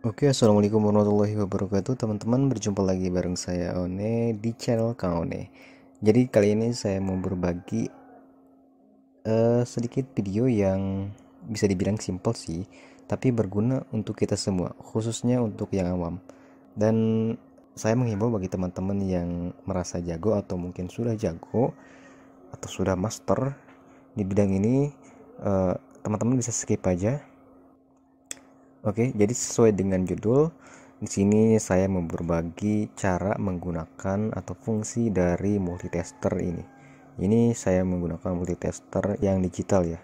Oke, assalamualaikum warahmatullahi wabarakatuh, teman-teman. Berjumpa lagi bareng saya One di channel Kang One. Jadi kali ini saya mau berbagi uh, sedikit video yang bisa dibilang simple sih, tapi berguna untuk kita semua, khususnya untuk yang awam. Dan saya menghimbau bagi teman-teman yang merasa jago atau mungkin sudah jago atau sudah master di bidang ini, eh, teman-teman uh, teman -teman bisa skip aja Oke, jadi sesuai dengan judul, di sini saya mau berbagi cara menggunakan atau fungsi dari multitester ini. Ini saya menggunakan multitester yang digital ya.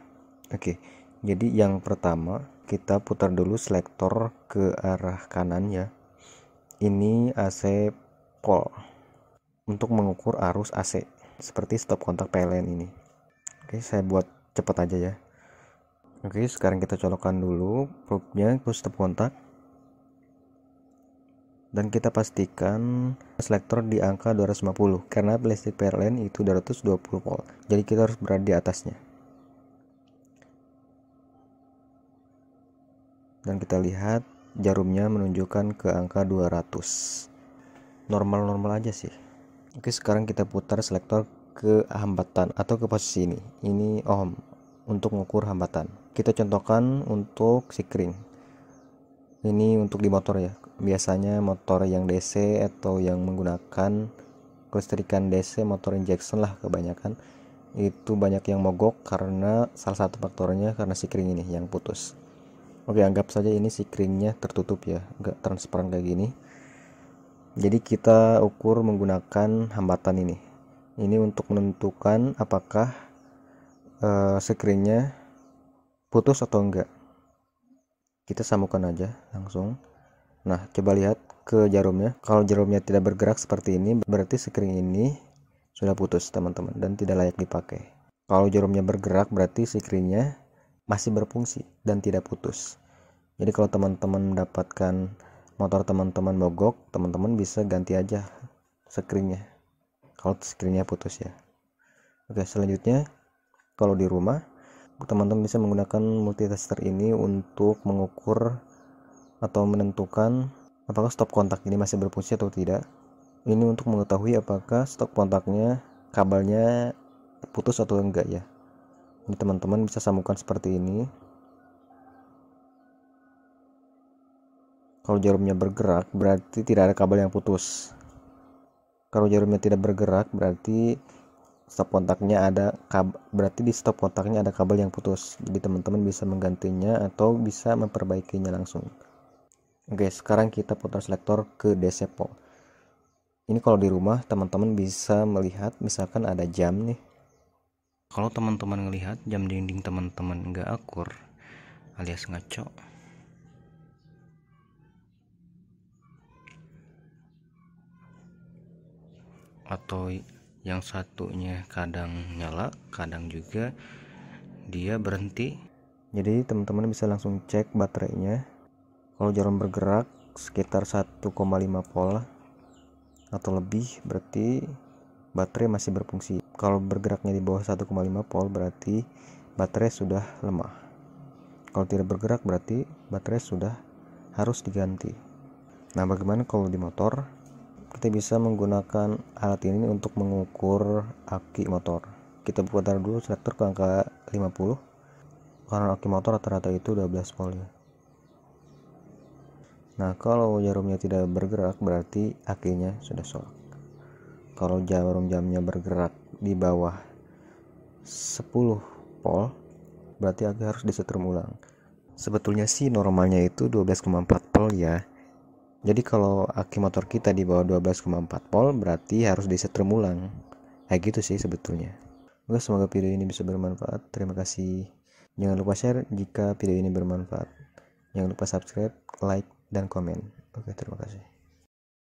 Oke, jadi yang pertama kita putar dulu selektor ke arah kanan ya. Ini AC pol untuk mengukur arus AC seperti stop kontak PLN ini. Oke, saya buat cepat aja ya. Oke, sekarang kita colokkan dulu probe-nya ke step kontak. Dan kita pastikan selektor di angka 250 karena plastik PLN itu 220 volt. Jadi kita harus berada di atasnya. Dan kita lihat jarumnya menunjukkan ke angka 200. Normal-normal aja sih. Oke, sekarang kita putar selektor ke hambatan atau ke posisi ini. Ini ohm untuk mengukur hambatan kita contohkan untuk sikring ini untuk di motor ya biasanya motor yang DC atau yang menggunakan kelistrikan DC motor injection lah kebanyakan itu banyak yang mogok karena salah satu faktornya karena sikring ini yang putus oke anggap saja ini sikringnya tertutup ya gak transparan kayak gini jadi kita ukur menggunakan hambatan ini ini untuk menentukan apakah uh, eh, sikringnya putus atau enggak kita samukan aja langsung nah coba lihat ke jarumnya kalau jarumnya tidak bergerak seperti ini berarti screen ini sudah putus teman-teman dan tidak layak dipakai kalau jarumnya bergerak berarti sekringnya masih berfungsi dan tidak putus jadi kalau teman-teman mendapatkan motor teman-teman mogok teman-teman bisa ganti aja sekringnya kalau sekringnya putus ya oke selanjutnya kalau di rumah teman-teman bisa menggunakan multitester ini untuk mengukur atau menentukan apakah stop kontak ini masih berfungsi atau tidak. Ini untuk mengetahui apakah stop kontaknya kabelnya putus atau enggak ya. Ini teman-teman bisa sambungkan seperti ini. Kalau jarumnya bergerak berarti tidak ada kabel yang putus. Kalau jarumnya tidak bergerak berarti stop kontaknya ada kabel berarti di stop kontaknya ada kabel yang putus jadi teman-teman bisa menggantinya atau bisa memperbaikinya langsung oke sekarang kita putar selektor ke pole ini kalau di rumah teman-teman bisa melihat misalkan ada jam nih kalau teman-teman melihat jam dinding teman-teman nggak akur alias ngaco atau yang satunya kadang nyala kadang juga dia berhenti jadi teman-teman bisa langsung cek baterainya kalau jarum bergerak sekitar 1,5 volt atau lebih berarti baterai masih berfungsi kalau bergeraknya di bawah 1,5 volt berarti baterai sudah lemah kalau tidak bergerak berarti baterai sudah harus diganti nah bagaimana kalau di motor kita bisa menggunakan alat ini untuk mengukur aki motor. Kita putar dulu selektor ke angka 50. Karena aki motor rata-rata itu 12 volt. Nah, kalau jarumnya tidak bergerak berarti akinya sudah solak. Kalau jarum jamnya bergerak di bawah 10 volt, berarti aki harus disetrum ulang. Sebetulnya sih normalnya itu 12,4 volt ya jadi kalau aki motor kita di bawah 12,4 volt berarti harus disetrum ulang. Kayak gitu sih sebetulnya. Oke, semoga video ini bisa bermanfaat. Terima kasih. Jangan lupa share jika video ini bermanfaat. Jangan lupa subscribe, like, dan komen. Oke, terima kasih.